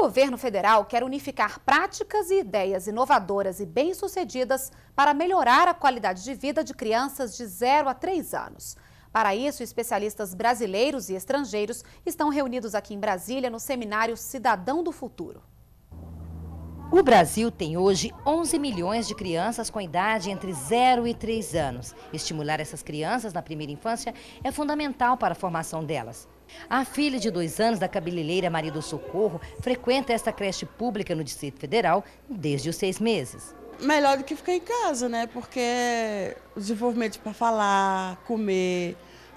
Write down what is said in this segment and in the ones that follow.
governo federal quer unificar práticas e ideias inovadoras e bem-sucedidas para melhorar a qualidade de vida de crianças de 0 a 3 anos. Para isso, especialistas brasileiros e estrangeiros estão reunidos aqui em Brasília no seminário Cidadão do Futuro. O Brasil tem hoje 11 milhões de crianças com idade entre 0 e 3 anos. Estimular essas crianças na primeira infância é fundamental para a formação delas. A filha de dois anos da cabeleireira Maria do Socorro frequenta esta creche pública no Distrito Federal desde os seis meses. Melhor do que ficar em casa, né? Porque o desenvolvimento para falar, comer,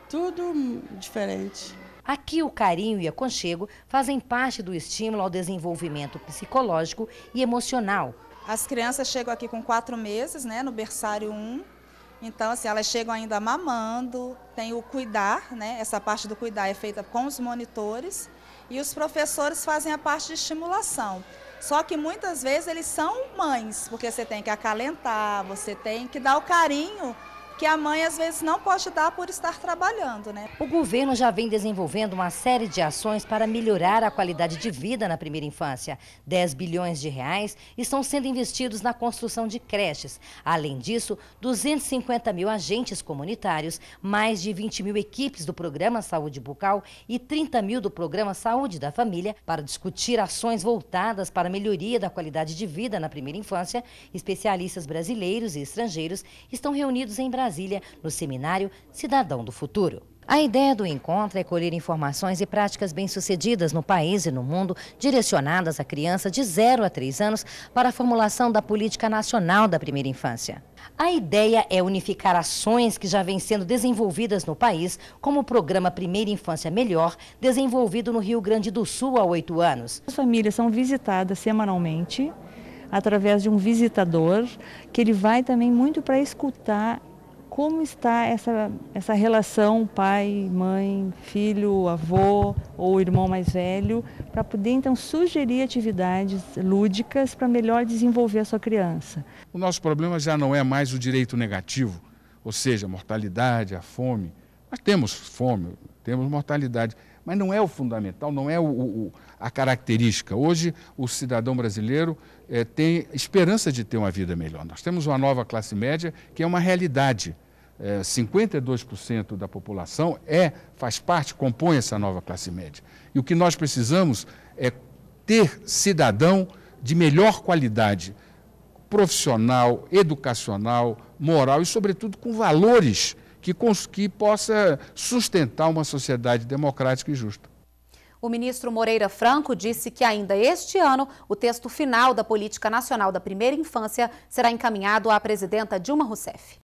tudo diferente. Aqui o carinho e aconchego fazem parte do estímulo ao desenvolvimento psicológico e emocional. As crianças chegam aqui com quatro meses, né, no berçário 1, um. Então, assim, elas chegam ainda mamando, tem o cuidar, né? Essa parte do cuidar é feita com os monitores e os professores fazem a parte de estimulação. Só que muitas vezes eles são mães, porque você tem que acalentar, você tem que dar o carinho que a mãe às vezes não pode dar por estar trabalhando. Né? O governo já vem desenvolvendo uma série de ações para melhorar a qualidade de vida na primeira infância. 10 bilhões de reais estão sendo investidos na construção de creches. Além disso, 250 mil agentes comunitários, mais de 20 mil equipes do programa Saúde Bucal e 30 mil do programa Saúde da Família para discutir ações voltadas para a melhoria da qualidade de vida na primeira infância. Especialistas brasileiros e estrangeiros estão reunidos em Brasília Brasília, no seminário Cidadão do Futuro. A ideia do encontro é colher informações e práticas bem-sucedidas no país e no mundo, direcionadas à criança de 0 a 3 anos para a formulação da política nacional da primeira infância. A ideia é unificar ações que já vêm sendo desenvolvidas no país, como o programa Primeira Infância Melhor, desenvolvido no Rio Grande do Sul há oito anos. As famílias são visitadas semanalmente através de um visitador, que ele vai também muito para escutar como está essa, essa relação pai, mãe, filho, avô ou irmão mais velho, para poder então sugerir atividades lúdicas para melhor desenvolver a sua criança. O nosso problema já não é mais o direito negativo, ou seja, a mortalidade, a fome, nós temos fome, temos mortalidade, mas não é o fundamental, não é o, o, a característica. Hoje, o cidadão brasileiro é, tem esperança de ter uma vida melhor. Nós temos uma nova classe média que é uma realidade. É, eh, 52% da população é, faz parte, compõe essa nova classe média. E o que nós precisamos é ter cidadão de melhor qualidade profissional, educacional, moral e, sobretudo, com valores que, que possa sustentar uma sociedade democrática e justa. O ministro Moreira Franco disse que ainda este ano o texto final da Política Nacional da Primeira Infância será encaminhado à presidenta Dilma Rousseff.